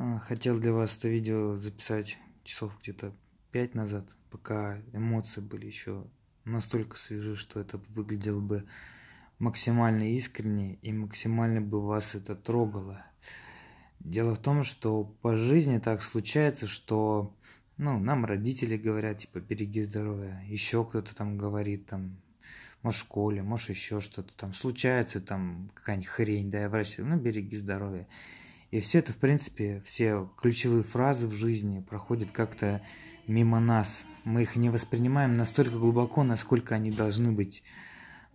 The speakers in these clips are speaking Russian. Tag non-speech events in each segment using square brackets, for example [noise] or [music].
А, хотел для вас это видео записать часов где-то 5 назад, пока эмоции были еще настолько свежи, что это выглядело бы максимально искренне и максимально бы вас это трогало. Дело в том, что по жизни так случается, что ну, нам родители говорят, типа, береги здоровье, еще кто-то там говорит, там, может, в школе, может, еще что-то там случается, там, какая-нибудь хрень, да, я врач, ну, береги здоровье. И все это, в принципе, все ключевые фразы в жизни проходят как-то мимо нас. Мы их не воспринимаем настолько глубоко, насколько они должны быть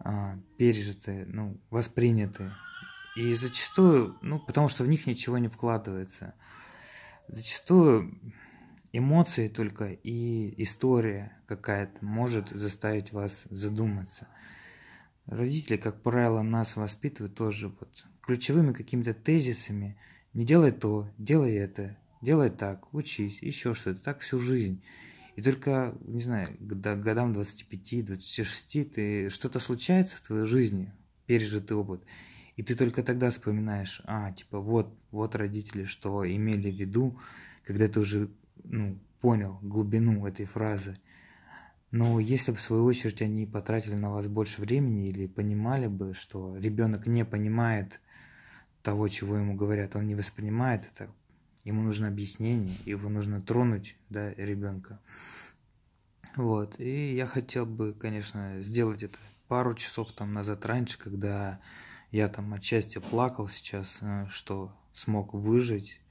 э, пережиты, ну, восприняты. И зачастую, ну, потому что в них ничего не вкладывается. Зачастую эмоции только и история какая-то может заставить вас задуматься. Родители, как правило, нас воспитывают тоже вот ключевыми какими-то тезисами не делай то, делай это, делай так, учись, еще что-то, так всю жизнь. И только, не знаю, к годам 25-26 ты что-то случается в твоей жизни, пережитый опыт, и ты только тогда вспоминаешь, а, типа, вот, вот родители, что имели в виду, когда ты уже, ну, понял глубину этой фразы. Но если бы, в свою очередь, они потратили на вас больше времени или понимали бы, что ребенок не понимает того, чего ему говорят, он не воспринимает это. Ему нужно объяснение, его нужно тронуть, да, ребенка. Вот. И я хотел бы, конечно, сделать это пару часов там назад раньше, когда я там отчасти плакал сейчас, э, что смог выжить.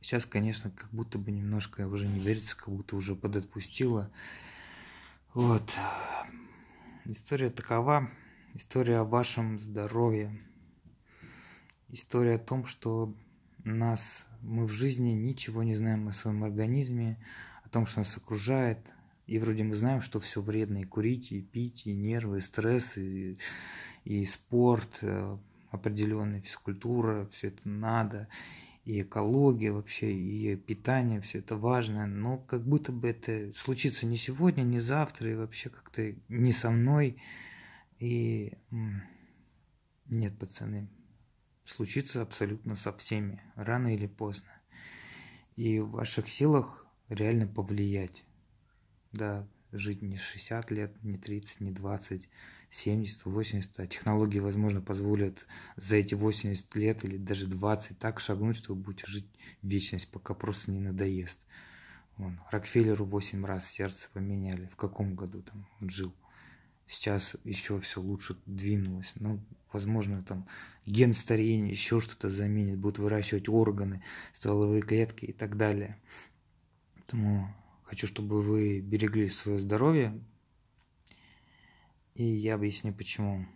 Сейчас, конечно, как будто бы немножко уже не верится, как будто уже подотпустила. Вот. История такова. История о вашем здоровье история о том, что нас, мы в жизни ничего не знаем о своем организме, о том, что нас окружает. И вроде мы знаем, что все вредно, и курить, и пить, и нервы, и стресс, и, и спорт, э, определенная физкультура, все это надо, и экология вообще, и питание, все это важно, но как будто бы это случится не сегодня, не завтра, и вообще как-то не со мной, и нет, пацаны, случится абсолютно со всеми, рано или поздно. И в ваших силах реально повлиять. Да, жить не 60 лет, не 30, не 20, 70, 80, а технологии, возможно, позволят за эти 80 лет или даже 20 так шагнуть, что вы будете жить вечность, пока просто не надоест. Вон, Рокфеллеру 8 раз сердце поменяли. В каком году там он жил? сейчас еще все лучше двинулось. Ну, возможно, там ген старения, еще что-то заменит, будут выращивать органы, стволовые клетки и так далее. Поэтому хочу, чтобы вы берегли свое здоровье. И я объясню почему.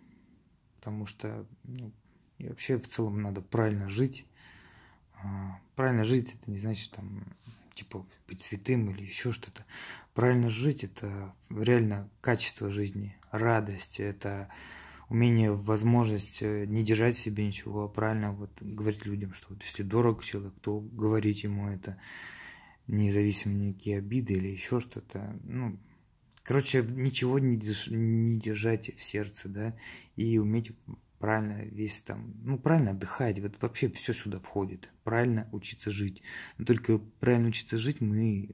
Потому что ну, и вообще в целом надо правильно жить. А, правильно жить это не значит там типа быть святым или еще что-то. Правильно жить это реально качество жизни, радость, это умение, возможность э, не держать в себе ничего, а правильно вот говорить людям, что вот если дорог человек, то говорить ему это, независимо никакие обиды или еще что-то. Ну, короче, ничего не, держ, не держать в сердце, да, и уметь правильно весь там, ну, правильно отдыхать, вот вообще все сюда входит, правильно учиться жить. Но только правильно учиться жить мы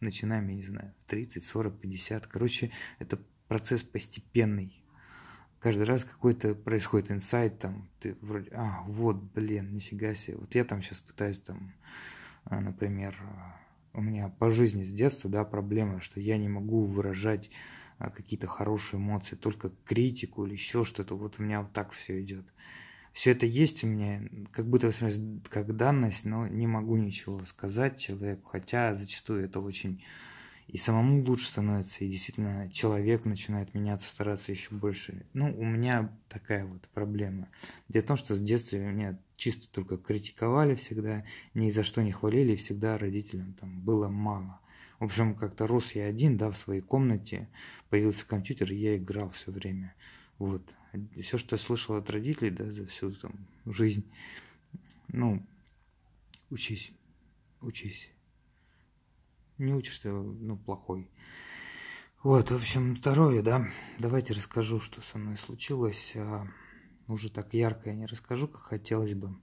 начинаем, я не знаю, в 30, 40, 50. Короче, это процесс постепенный. Каждый раз какой-то происходит инсайт, там, ты вроде, а, вот, блин, нифига себе. Вот я там сейчас пытаюсь, там, э, например, э, у меня по жизни с детства, да, проблема, что я не могу выражать э, какие-то хорошие эмоции, только критику или еще что-то. Вот у меня вот так все идет. Все это есть у меня, как будто как данность, но не могу ничего сказать человеку, хотя зачастую это очень и самому лучше становится, и действительно человек начинает меняться, стараться еще больше. Ну, у меня такая вот проблема. Дело в том, что с детства меня чисто только критиковали всегда, ни за что не хвалили, и всегда родителям там было мало. В общем, как-то рос я один, да, в своей комнате, появился компьютер, и я играл все время. Вот. Все, что я слышал от родителей, да, за всю там жизнь, ну, учись, учись не учишься, ну, плохой. Вот, в общем, здоровье, да. Давайте расскажу, что со мной случилось. А, уже так ярко я не расскажу, как хотелось бы,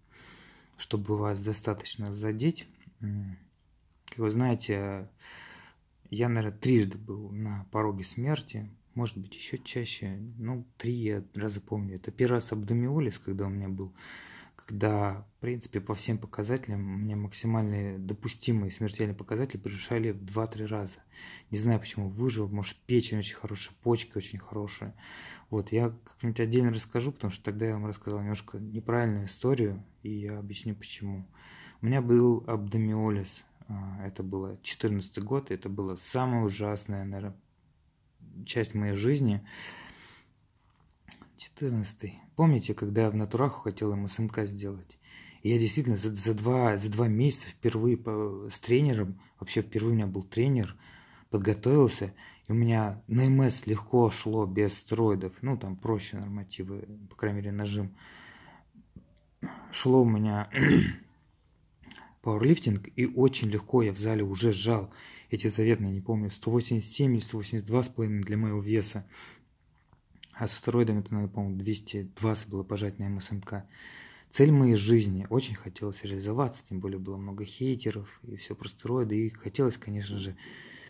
чтобы вас достаточно задеть. Как вы знаете, я, наверное, трижды был на пороге смерти, может быть, еще чаще. Ну, три я раза помню. Это первый раз абдомиолиз, когда у меня был когда, в принципе, по всем показателям у меня максимальные допустимые смертельные показатели превышали в 2-3 раза. Не знаю, почему выжил, может, печень очень хорошая, почки очень хорошие. Вот, я как-нибудь отдельно расскажу, потому что тогда я вам рассказал немножко неправильную историю, и я объясню почему. У меня был абдомиолиз, а, это было 14 год, это была самая ужасная, наверное, часть моей жизни. Четырнадцатый. Помните, когда я в натураху хотел ему сделать? я действительно за, за, два, за два месяца впервые по, с тренером, вообще впервые у меня был тренер, подготовился, и у меня на МС легко шло без стероидов, ну там проще нормативы, по крайней мере нажим. Шло у меня [clears throat] пауэрлифтинг, и очень легко я в зале уже сжал эти заветные, не помню, 187 или 182,5 для моего веса а с астероидами это, надо, по-моему, 220 было пожать на МСМК. Цель моей жизни, очень хотелось реализоваться, тем более было много хейтеров и все про астероиды, и хотелось, конечно же,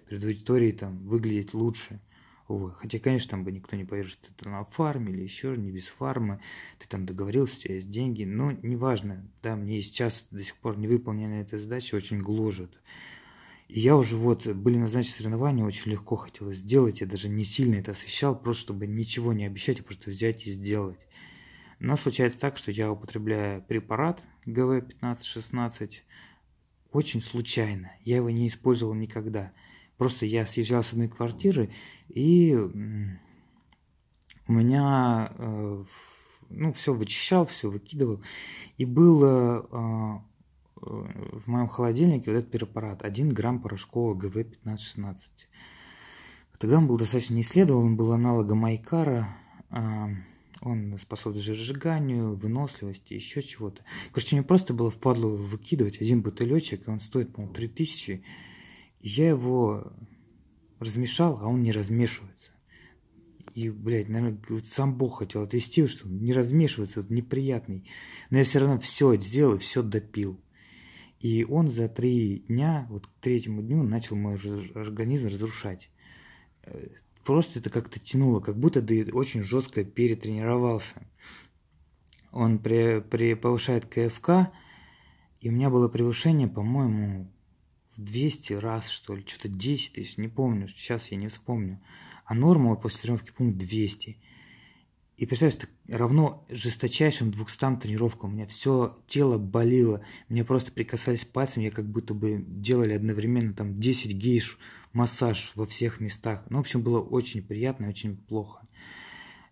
перед аудиторией там выглядеть лучше. Увы. Хотя, конечно, там бы никто не поверил, что ты на фарме или еще не без фармы, ты там договорился, у тебя есть деньги, но неважно, да, мне и сейчас до сих пор не выполнена эта задача, очень гложет. И я уже вот, э, были назначены соревнования, очень легко хотелось сделать, я даже не сильно это освещал, просто чтобы ничего не обещать, а просто взять и сделать. Но случается так, что я употребляю препарат гв 15-16 очень случайно, я его не использовал никогда. Просто я съезжал с одной квартиры, и у меня э, ну, все вычищал, все выкидывал. И было э, в моем холодильнике вот этот препарат 1 грамм порошкового ГВ-1516. Тогда он был достаточно неисследован, он был аналогом Айкара, а, он способствует жиросжиганию, выносливости, еще чего-то. Короче, мне просто было впадло выкидывать один бутылечек, и он стоит, по-моему, 3000. И я его размешал, а он не размешивается. И, блядь, наверное, сам Бог хотел отвести, что он не размешивается, вот неприятный. Но я все равно все сделал и все допил. И он за три дня, вот к третьему дню, начал мой организм разрушать. Э, просто это как-то тянуло, как будто ты очень жестко перетренировался. Он при, при, повышает КФК, и у меня было превышение, по-моему, в 200 раз, что ли, что-то 10 тысяч, не помню, сейчас я не вспомню. А норма после тренировки, по-моему, 200. И представьте, равно жесточайшим двухстам тренировкам. У меня все тело болело. Мне просто прикасались пальцами, я как будто бы делали одновременно там 10 гейш, массаж во всех местах. Ну, в общем, было очень приятно и очень плохо.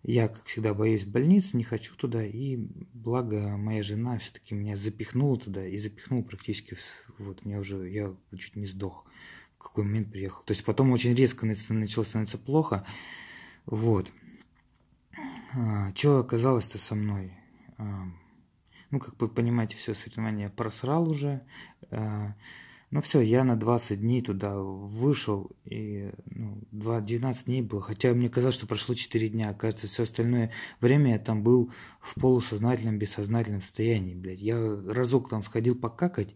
Я, как всегда, боюсь больницы, не хочу туда. И благо моя жена все-таки меня запихнула туда и запихнула практически. Вот, меня уже, я чуть не сдох. В какой момент приехал. То есть потом очень резко начало становиться плохо. Вот. А, что оказалось-то со мной? А, ну, как вы понимаете, все соревнование я просрал уже. А, ну, все, я на 20 дней туда вышел, и ну, 2, 19 дней было. Хотя мне казалось, что прошло 4 дня. Кажется, все остальное время я там был в полусознательном, бессознательном состоянии, блядь. Я разок там сходил покакать,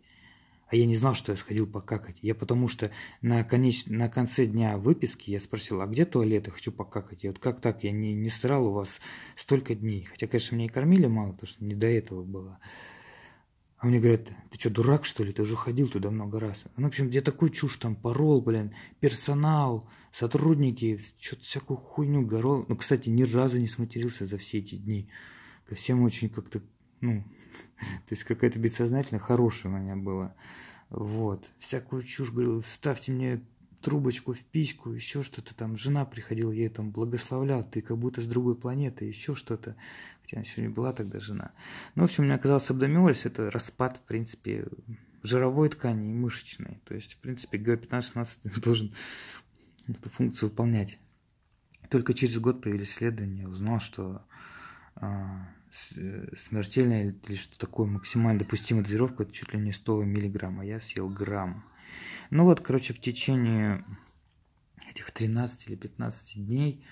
а я не знал, что я сходил покакать. Я потому что на, конец, на конце дня выписки я спросил, а где туалет, я хочу покакать. И вот как так, я не, не срал у вас столько дней. Хотя, конечно, меня и кормили мало, потому что не до этого было. А мне говорят, ты что, дурак, что ли? Ты уже ходил туда много раз. Ну, в общем, где такую чушь там парол, блин, персонал, сотрудники, что-то всякую хуйню горол. Ну, кстати, ни разу не смотрелся за все эти дни. Ко всем очень как-то ну, [laughs] то есть какая то бессознательно хорошая у меня была, Вот. Всякую чушь говорил, ставьте мне трубочку в письку, еще что-то там. Жена приходила, ей там благословлял, ты как будто с другой планеты, еще что-то. Хотя она еще не была тогда жена. Ну, в общем, у меня оказался абдомиолиз, это распад, в принципе, жировой ткани и мышечной. То есть, в принципе, г 15 16 должен эту функцию выполнять. Только через год появились исследования, узнал, что а, Э, смертельная или что такое максимально допустимая дозировка, это чуть ли не 100 миллиграмм, а я съел грамм. Ну вот, короче, в течение этих 13 или 15 дней,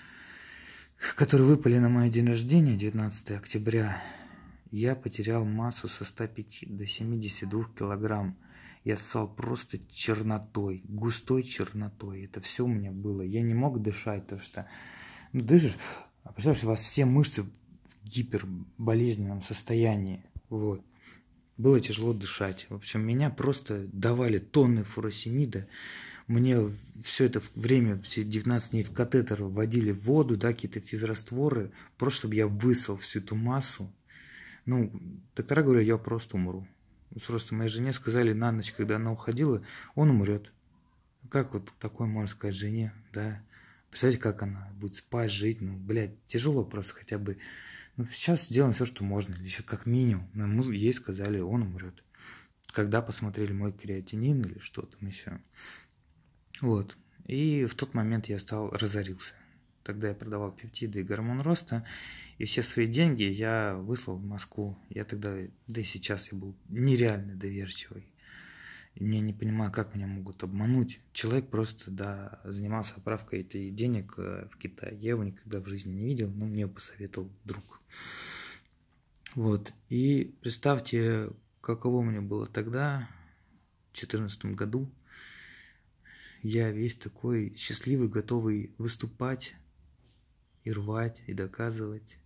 которые выпали на мой день рождения, 19 октября, я потерял массу со 105 до 72 килограмм. Я ссал просто чернотой, густой чернотой. Это все у меня было. Я не мог дышать, потому что, ну, дышишь, а представляешь, у вас все мышцы гиперболезненном состоянии. Вот. Было тяжело дышать. В общем, меня просто давали тонны фуросемида. Мне все это время, все 19 дней в катетер вводили воду, да, какие-то физрастворы, просто чтобы я высыл всю эту массу. Ну, доктора говорят, я просто умру. Просто моей жене сказали на ночь, когда она уходила, он умрет. Как вот такое можно сказать жене, да? Представляете, как она будет спать, жить, ну, блядь, тяжело просто хотя бы ну, сейчас сделаем все, что можно, или еще как минимум. Мы ей сказали, он умрет. Когда посмотрели мой креатинин или что там еще. Вот. И в тот момент я стал разорился. Тогда я продавал пептиды и гормон роста, и все свои деньги я выслал в Москву. Я тогда, да и сейчас я был нереально доверчивый. И я не понимаю, как меня могут обмануть. Человек просто, да, занимался отправкой этих денег э, в Китай. Я его никогда в жизни не видел, но мне посоветовал друг. Вот. И представьте, каково мне было тогда, в 2014 году. Я весь такой счастливый, готовый выступать и рвать, и доказывать.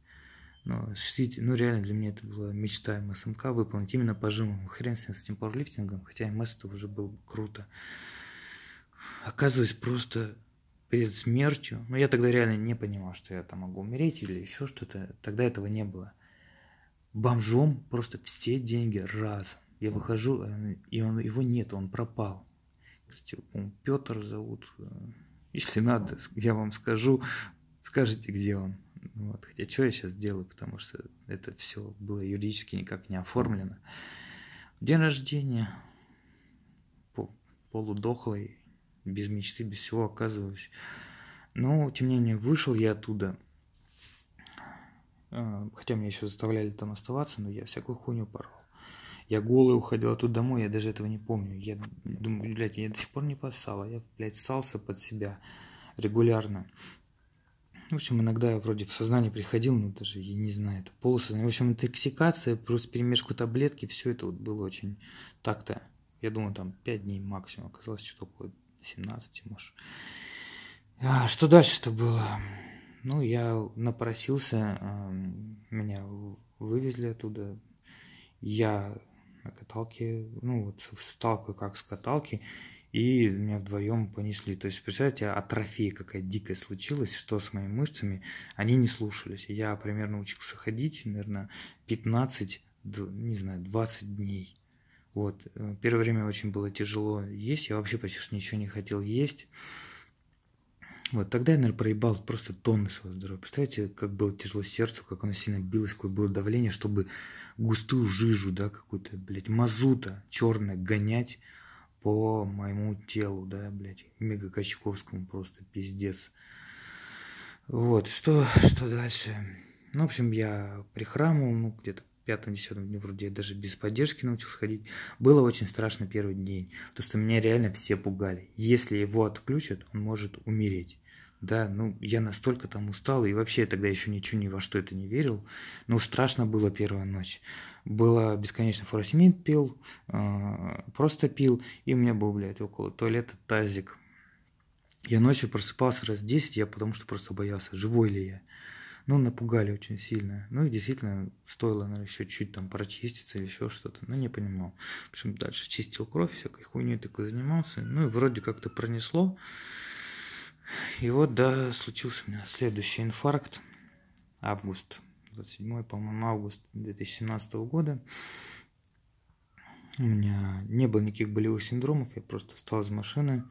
Но ну, шить, ну реально для меня это была мечта МСМК выполнить именно пожимом Хрен с ним с этим пауэрлифтингом, хотя МС это уже было круто. Оказывается, просто перед смертью, ну я тогда реально не понимал, что я там могу умереть или еще что-то, тогда этого не было. Бомжом просто все деньги раз. Я выхожу, э, и он, его нет, он пропал. Кстати, Петр зовут. Э, если надо, я вам скажу, скажите, где он. Вот. Хотя что я сейчас делаю, потому что это все было юридически никак не оформлено. День рождения полудохлый, без мечты, без всего оказываюсь. Но, тем не менее, вышел я оттуда. А, хотя меня еще заставляли там оставаться, но я всякую хуйню порвал. Я голый уходил оттуда домой, я даже этого не помню. Я думаю, блядь, я до сих пор не поссал, а я, блядь, ссался под себя регулярно. В общем, иногда я вроде в сознание приходил, но даже, я не знаю, это полусознание. В общем, интоксикация плюс перемешку таблетки, все это вот было очень так-то. Я думаю, там 5 дней максимум. Оказалось, что-то около 17, может. А что дальше-то было? Ну, я напросился, меня вывезли оттуда. Я на каталке, ну вот встал как с каталки, и меня вдвоем понесли. То есть, представляете, а атрофия какая дикая случилась, что с моими мышцами, они не слушались. Я примерно учился ходить, наверное, 15, не знаю, 20 дней. Вот. Э, первое время очень было тяжело есть, я вообще почти ничего не хотел есть. Вот, тогда я, наверное, проебал просто тонны своего здоровья. Представляете, как было тяжело сердцу, как оно сильно билось, какое было давление, чтобы густую жижу, да, какую-то, блядь, мазута черное гонять по моему телу, да, блядь, мега Качковскому просто пиздец. Вот, что, что дальше? Ну, в общем, я прихрамывал, ну, где-то пятом-десятом дне вроде я даже без поддержки научился ходить. Было очень страшно первый день, потому что меня реально все пугали. Если его отключат, он может умереть да, ну, я настолько там устал, и вообще я тогда еще ничего ни во что это не верил, но ну, страшно было первая ночь. Было бесконечно фуросемид пил, а, просто пил, и у меня был, блядь, около туалета тазик. Я ночью просыпался раз 10, я потому что просто боялся, живой ли я. Ну, напугали очень сильно. Ну, и действительно, стоило, наверное, еще чуть там прочиститься или еще что-то. Ну, не понимал. В общем, дальше чистил кровь, всякой хуйней такой занимался. Ну, и вроде как-то пронесло. И вот, да, случился у меня следующий инфаркт. Август. 27, по-моему, август 2017 года. У меня не было никаких болевых синдромов. Я просто встал из машины,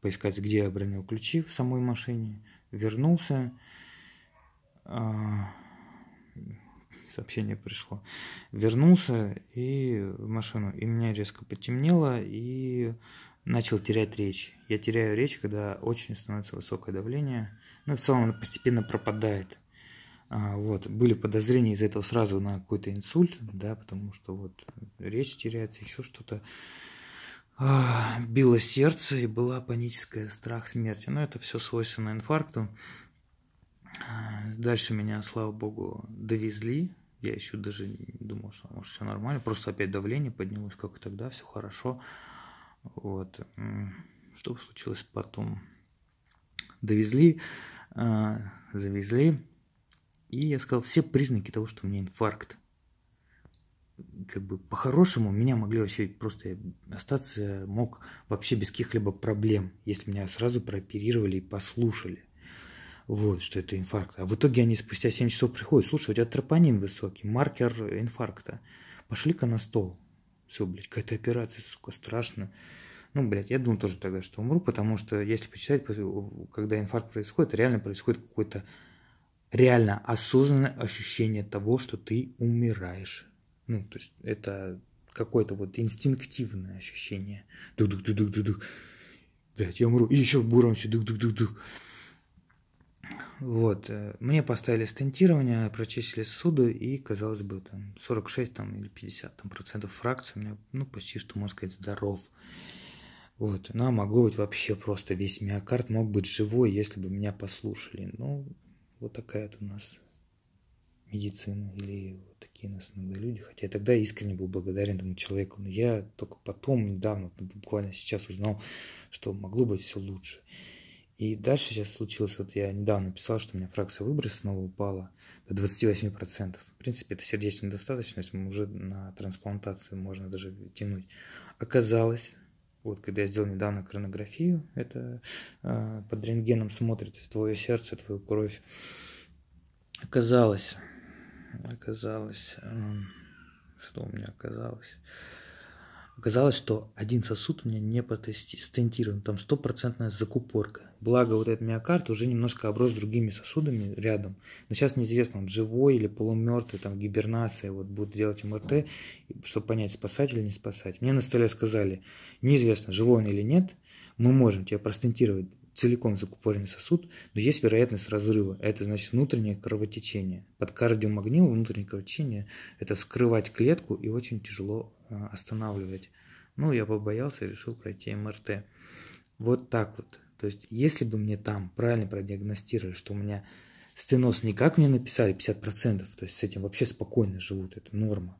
поискать, где я обронил ключи в самой машине. Вернулся. А, сообщение пришло. Вернулся и в машину. И меня резко потемнело, и начал терять речь. Я теряю речь, когда очень становится высокое давление. Ну, в целом, она постепенно пропадает. А, вот, были подозрения из-за этого сразу на какой-то инсульт, да, потому что вот речь теряется, еще что-то. А, било сердце и была паническая страх смерти. Но это все свойственно инфаркту. А, дальше меня, слава богу, довезли. Я еще даже не думал, что может все нормально. Просто опять давление поднялось, как и тогда, все хорошо. Вот. Что случилось потом? Довезли, а, завезли, и я сказал все признаки того, что у меня инфаркт. Как бы по-хорошему меня могли вообще просто остаться мог вообще без каких-либо проблем, если меня сразу прооперировали и послушали. Вот, что это инфаркт. А в итоге они спустя 7 часов приходят, слушай, у тебя тропонин высокий, маркер инфаркта. Пошли-ка на стол. Все, блядь, какая-то операция, сука, страшно. Ну, блядь, я думал тоже тогда, что умру, потому что, если почитать, когда инфаркт происходит, реально происходит какое-то реально осознанное ощущение того, что ты умираешь. Ну, то есть это какое-то вот инстинктивное ощущение. Дух-дух-дух-дух-дух. Блядь, я умру. И еще буром все. Дух-дух-дух-дух. Вот. Э, мне поставили стентирование, прочистили сосуды, и, казалось бы, там 46 там, или 50 там, процентов фракции, мне, ну, почти что, можно сказать, здоров. Вот. Ну, а могло быть вообще просто весь миокард мог быть живой, если бы меня послушали. Ну, вот такая у нас медицина или вот такие у нас иногда люди. Хотя я тогда искренне был благодарен этому человеку, но я только потом, недавно, буквально сейчас узнал, что могло быть все лучше. И дальше сейчас случилось, вот я недавно писал, что у меня фракция выброса снова упала до 28%. В принципе, это сердечная недостаточность, уже на трансплантацию можно даже тянуть. Оказалось, вот когда я сделал недавно коронографию, это э, под рентгеном смотрит твое сердце, твою кровь. Оказалось, оказалось, э, что у меня оказалось? Оказалось, что один сосуд у меня не стентирован, там стопроцентная закупорка. Благо вот этот миокард уже немножко оброс другими сосудами рядом. Но сейчас неизвестно, он живой или полумертвый, там гибернация, вот будут делать МРТ, чтобы понять, спасать или не спасать. Мне на столе сказали, неизвестно, живой он или нет, мы можем тебя простентировать целиком закупоренный сосуд, но есть вероятность разрыва. Это значит внутреннее кровотечение. Под кардиомагнил внутреннее кровотечение – это скрывать клетку и очень тяжело а, останавливать. Ну, я побоялся и решил пройти МРТ. Вот так вот. То есть, если бы мне там правильно продиагностировали, что у меня стеноз не как мне написали 50%, то есть с этим вообще спокойно живут, это норма.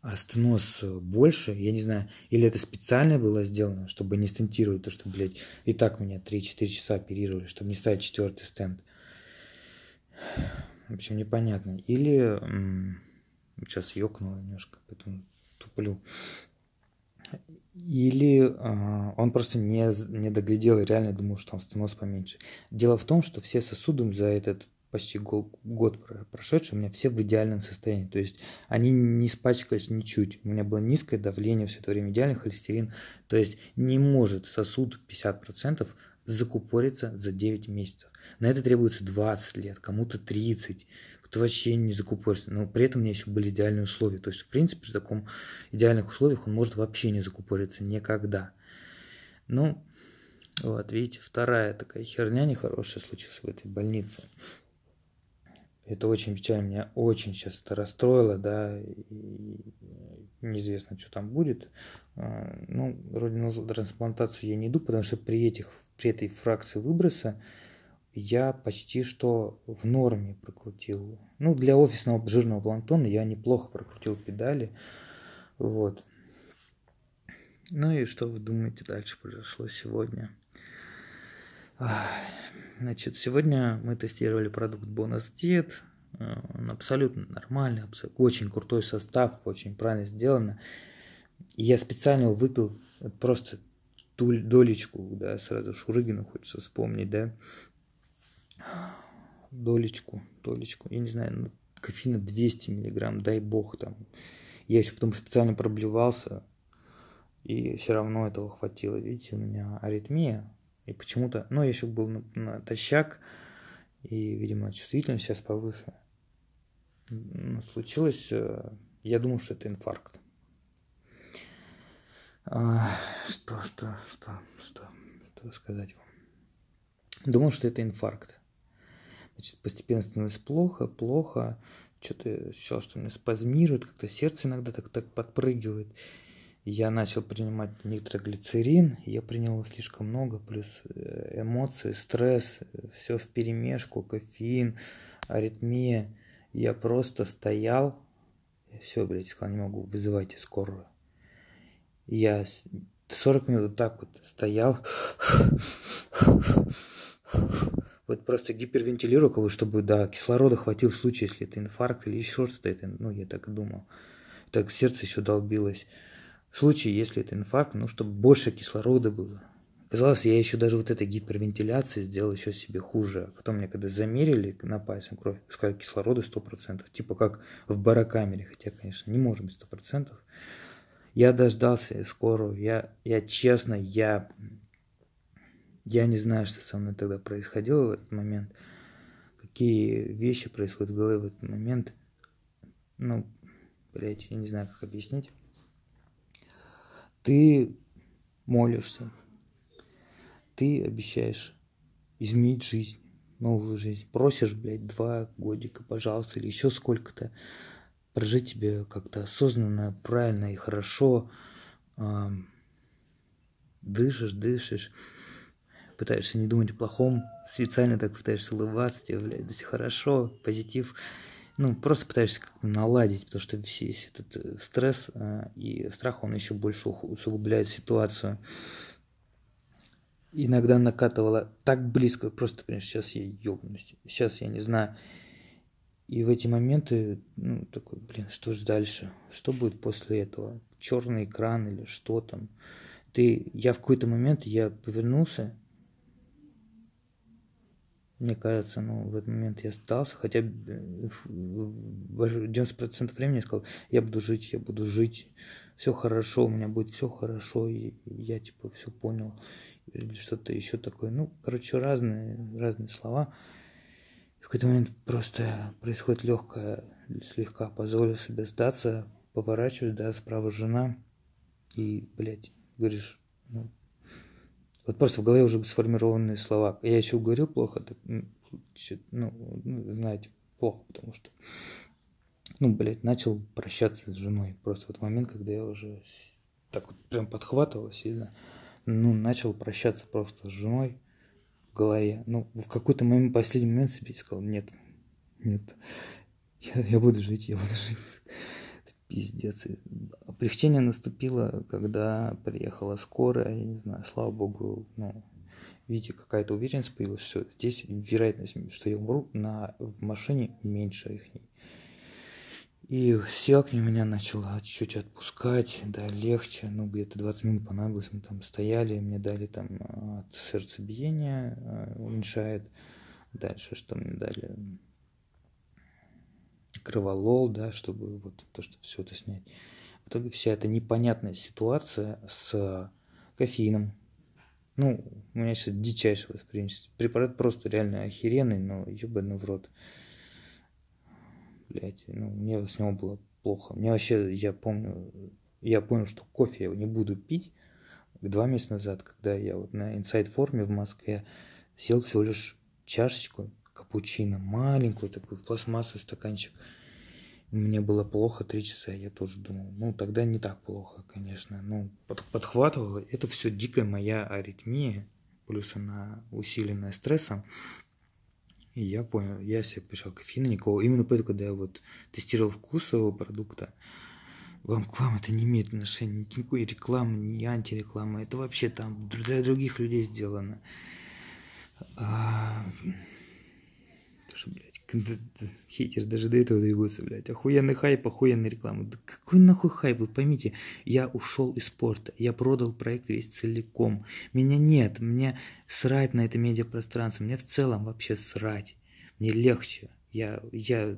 А стеноз э, больше, я не знаю, или это специально было сделано, чтобы не стентировать, то что, блядь, и так меня 3-4 часа оперировали, чтобы не ставить четвертый стенд. В общем, непонятно. Или Сейчас ёкнуло немножко, поэтому туплю. Или э, он просто не, не доглядел и реально думал, что он стеноз поменьше. Дело в том, что все сосуды за этот почти год, год прошедший, у меня все в идеальном состоянии. То есть они не испачкались ничуть. У меня было низкое давление все это время, идеальный холестерин. То есть не может сосуд 50% закупориться за 9 месяцев. На это требуется 20 лет, кому-то 30, ты вообще не закупоришься. Но при этом у меня еще были идеальные условия. То есть, в принципе, в таком идеальных условиях он может вообще не закупориться никогда. Ну, вот, видите, вторая такая херня нехорошая случилась в этой больнице. Это очень печально, меня очень сейчас это расстроило, да, и неизвестно, что там будет. А, ну, вроде на трансплантацию я не иду, потому что при этих, при этой фракции выброса я почти что в норме прокрутил. Ну, для офисного жирного плантона я неплохо прокрутил педали. Вот. Ну и что вы думаете дальше произошло сегодня? Значит, сегодня мы тестировали продукт бонус диет. Он абсолютно нормальный, абсолютно, очень крутой состав, очень правильно сделано. я специально выпил просто ту долечку, да, сразу Шурыгину хочется вспомнить, да, долечку, долечку, я не знаю, ну, кофеина 200 миллиграмм, дай бог там. Я еще потом специально проблевался, и все равно этого хватило. Видите, у меня аритмия, и почему-то, ну, я еще был на, натощак, и, видимо, чувствительность сейчас повыше. Но случилось, э, я думал, что это инфаркт. А, что, что, что, что, что сказать вам? Думал, что это инфаркт. Значит, постепенно становилось плохо, плохо. Что-то ощущал, что у меня спазмирует, как-то сердце иногда так, так подпрыгивает. Я начал принимать нитроглицерин, я принял слишком много, плюс э, эмоции, стресс, все в перемешку, кофеин, аритмия. Я просто стоял, все, блядь, сказал, не могу, вызывайте скорую. Я 40 минут так вот стоял, вот просто гипервентилирую кого, чтобы, да, кислорода хватило в случае, если это инфаркт или еще что-то. Это, ну, я так думал. Так сердце еще долбилось. В случае, если это инфаркт, ну, чтобы больше кислорода было. Казалось, я еще даже вот этой гипервентиляции сделал еще себе хуже. А потом мне когда замерили на пальцем кровь, сказали кислорода 100%, типа как в барокамере, хотя, конечно, не можем 100%. Я дождался скорую, я, я честно, я я не знаю, что со мной тогда происходило в этот момент, какие вещи происходят в голове в этот момент. Ну, блядь, я не знаю, как объяснить. Ты молишься, ты обещаешь изменить жизнь, новую жизнь. Просишь, блядь, два годика, пожалуйста, или еще сколько-то. Прожить тебе как-то осознанно, правильно и хорошо. Дышишь, дышишь пытаешься не думать о плохом, специально так пытаешься улыбаться, тебе, блядь, да все хорошо, позитив. Ну, просто пытаешься как бы наладить, потому что весь этот э, стресс э, и страх, он еще больше усугубляет ситуацию. Иногда накатывала так близко, просто, прям сейчас я ёбнусь, сейчас я не знаю. И в эти моменты, ну, такой, блин, что же дальше? Что будет после этого? Черный экран или что там? Ты, я в какой-то момент, я повернулся, мне кажется, ну, в этот момент я остался, хотя 90% э, времени я сказал, я буду жить, я буду жить, все хорошо, у меня будет все хорошо, и я, типа, все понял, или что-то еще такое. Ну, короче, разные, разные слова. И в какой-то момент просто происходит легкое, слегка позволил себе сдаться, поворачиваюсь, да, справа жена, и, блядь, говоришь, ну, вот просто в голове уже сформированные слова. Я еще говорил плохо, так, ну, ну, знаете, плохо, потому что, ну, блядь, начал прощаться с женой. Просто вот момент, когда я уже так вот прям подхватывал сильно, ну, начал прощаться просто с женой в голове. Ну, в какой-то момент, последний момент себе сказал, нет, нет, я, я буду жить, я буду жить пиздец. облегчение наступило, когда приехала скорая, я не знаю, слава богу, ну, видите, какая-то уверенность появилась, все, здесь вероятность, что я умру, на, в машине меньше их. И к силки меня начало чуть-чуть отпускать, да, легче, ну, где-то 20 минут понадобилось, мы там стояли, мне дали там а, от сердцебиения, а, уменьшает, дальше что мне дали, кроволол, да, чтобы вот то, что все это снять. В итоге вся эта непонятная ситуация с кофеином. Ну, у меня сейчас дичайшее восприимчивость. Препарат просто реально охеренный, но ебаный в рот. Блять, ну, мне с него было плохо. Мне вообще, я помню, я понял, что кофе я не буду пить два месяца назад, когда я вот на инсайд форме в Москве сел всего лишь чашечку капучино, маленькую такую пластмассовый стаканчик. Мне было плохо три часа, я тоже думал, ну тогда не так плохо, конечно, ну под, подхватывало. Это все дикая моя аритмия, плюс она усиленная стрессом. И я понял, я себе пришел кофеина никого. Именно поэтому, когда я вот тестировал вкус своего продукта, вам к вам это не имеет отношения, никакой рекламы, ни антиреклама. Это вообще там для других людей сделано. А, Хейтер даже до этого двигался, блядь. Охуенный хайп, охуенная реклама. Да какой нахуй хайп, вы поймите. Я ушел из спорта. Я продал проект весь целиком. Меня нет. Мне срать на это медиапространство. Мне в целом вообще срать. Мне легче. Я, я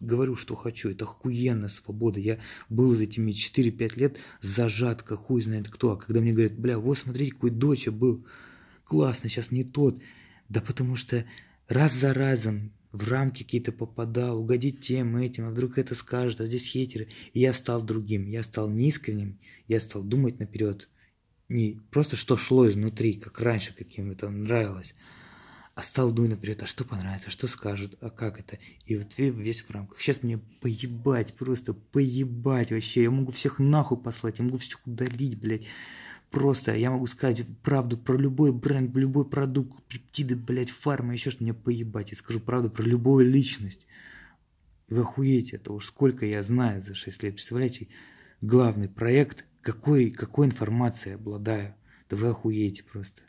говорю, что хочу. Это охуенная свобода. Я был за этими 4-5 лет зажат, как хуй знает кто. А когда мне говорят, бля, вот смотрите, какой доча был. Классно, сейчас не тот. Да потому что раз за разом в рамки какие-то попадал, угодить тем, этим, а вдруг это скажет, а здесь хейтеры. И я стал другим, я стал неискренним, я стал думать наперед. Не просто что шло изнутри, как раньше, каким это нравилось, а стал думать наперед, а что понравится, что скажут, а как это. И вот весь в рамках. Сейчас мне поебать, просто поебать вообще. Я могу всех нахуй послать, я могу всех удалить, блядь просто, я могу сказать правду про любой бренд, любой продукт, пептиды, блядь, фарма, еще что мне поебать. Я скажу правду про любую личность. Вы охуеете от того, сколько я знаю за 6 лет. Представляете, главный проект, какой, какой информацией обладаю. Да вы охуеете просто.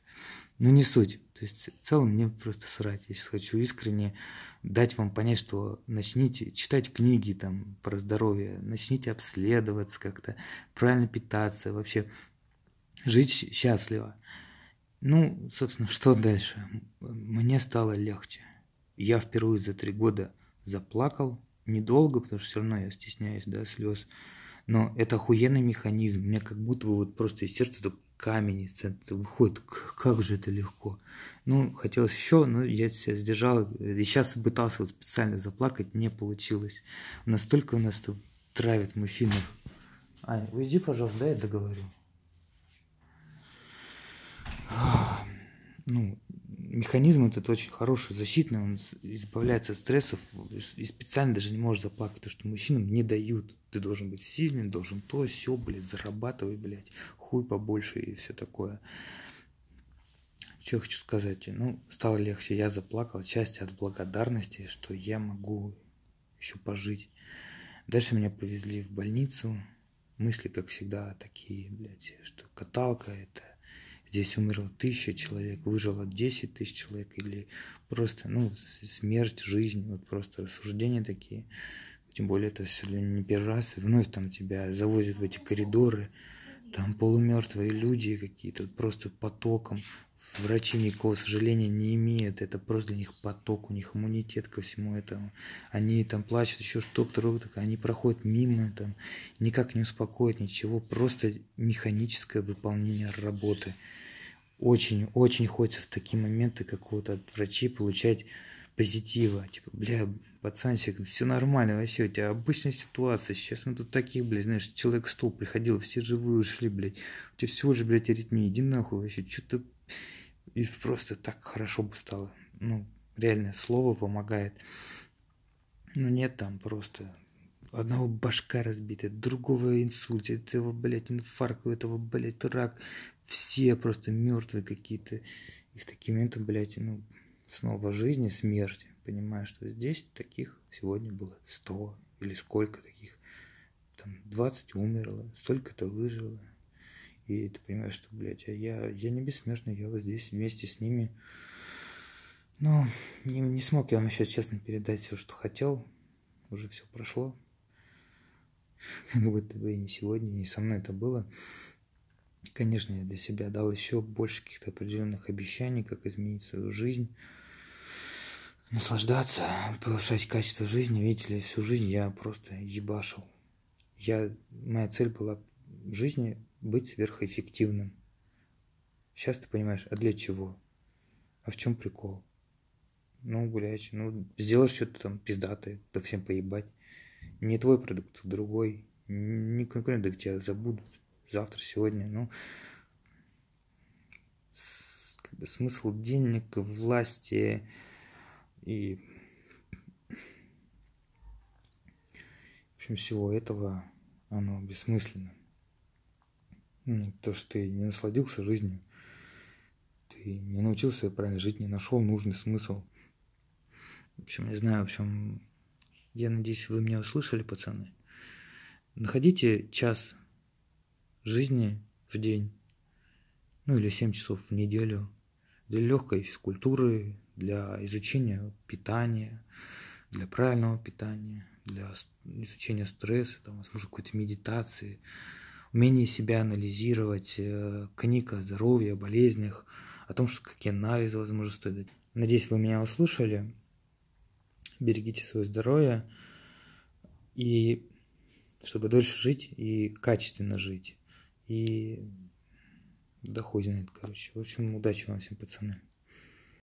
Ну не суть. То есть в целом мне просто срать. Я сейчас хочу искренне дать вам понять, что начните читать книги там про здоровье, начните обследоваться как-то, правильно питаться, вообще жить счастливо. Ну, собственно, что дальше? Мне стало легче. Я впервые за три года заплакал, недолго, потому что все равно я стесняюсь, да, слез. Но это охуенный механизм. Мне как будто бы вот просто из сердца тут камень из центра выходит. Как же это легко. Ну, хотелось еще, но я себя сдержал. И сейчас пытался вот специально заплакать, не получилось. Настолько у нас тут травят мужчины. Ань, уйди, пожалуйста, да, я договорю ну, механизм этот очень хороший, защитный, он избавляется от стрессов и специально даже не может заплакать, потому что мужчинам не дают. Ты должен быть сильным, должен то, все, блядь, зарабатывай, блядь, хуй побольше и все такое. Что я хочу сказать? Ну, стало легче, я заплакал, отчасти от благодарности, что я могу еще пожить. Дальше меня повезли в больницу. Мысли, как всегда, такие, блядь, что каталка это здесь умерло тысяча человек, выжило 10 тысяч человек, или просто, ну, смерть, жизнь, вот просто рассуждения такие. Тем более это все не первый раз, и вновь там тебя завозят в эти коридоры, там полумертвые люди какие-то, просто потоком, врачи никакого сожаления не имеют. Это просто для них поток, у них иммунитет ко всему этому. Они там плачут, еще что доктор, они проходят мимо, там, никак не успокоят ничего, просто механическое выполнение работы. Очень, очень хочется в такие моменты какого-то от врачей получать позитива. Типа, бля, пацанчик, все нормально, вообще, у тебя обычная ситуация. Сейчас мы тут таких, блядь, знаешь, человек стол приходил, все живые ушли, блядь. У тебя всего же блядь, аритмия. Иди нахуй вообще, что ты и просто так хорошо бы стало. Ну, реальное слово помогает. Ну нет там просто одного башка разбита, другого инсульт, этого, блядь, инфаркт, у этого, блядь, рак. Все просто мертвые какие-то. И в такие моменты, блядь, ну, снова жизни, смерти. Понимаю, что здесь таких сегодня было 100 или сколько таких. Там 20 умерло, столько-то выжило. И ты понимаешь, что, блядь, я, я не бессмертный, я вот здесь вместе с ними. Но не, не смог я вам сейчас, честно, передать все, что хотел. Уже все прошло. [laughs] Как будто бы и не сегодня, не со мной это было. Конечно, я для себя дал еще больше каких-то определенных обещаний, как изменить свою жизнь, наслаждаться, повышать качество жизни. Видите ли, всю жизнь я просто ебашил. Я, моя цель была в жизни быть сверхэффективным. Сейчас ты понимаешь, а для чего? А в чем прикол? Ну, блядь, ну, сделаешь что-то там пиздатое, да всем поебать. Не твой продукт, другой. Не конкурент, да тебя забудут. Завтра, сегодня, ну... С, как бы, смысл денег, власти и... В общем, всего этого, оно бессмысленно. Ну, то, что ты не насладился жизнью, ты не научился правильно жить, не нашел нужный смысл. В общем, не знаю, в общем, я надеюсь, вы меня услышали, пацаны. Находите час жизни в день, ну или 7 часов в неделю, для легкой физкультуры, для изучения питания, для правильного питания, для изучения стресса, там, возможно, какой-то медитации, умение себя анализировать, э, книг о здоровье, о болезнях, о том, что какие анализы возможно стоит. Надеюсь, вы меня услышали. Берегите свое здоровье и чтобы дольше жить и качественно жить. И да хуй знает, короче. В общем, удачи вам всем, пацаны.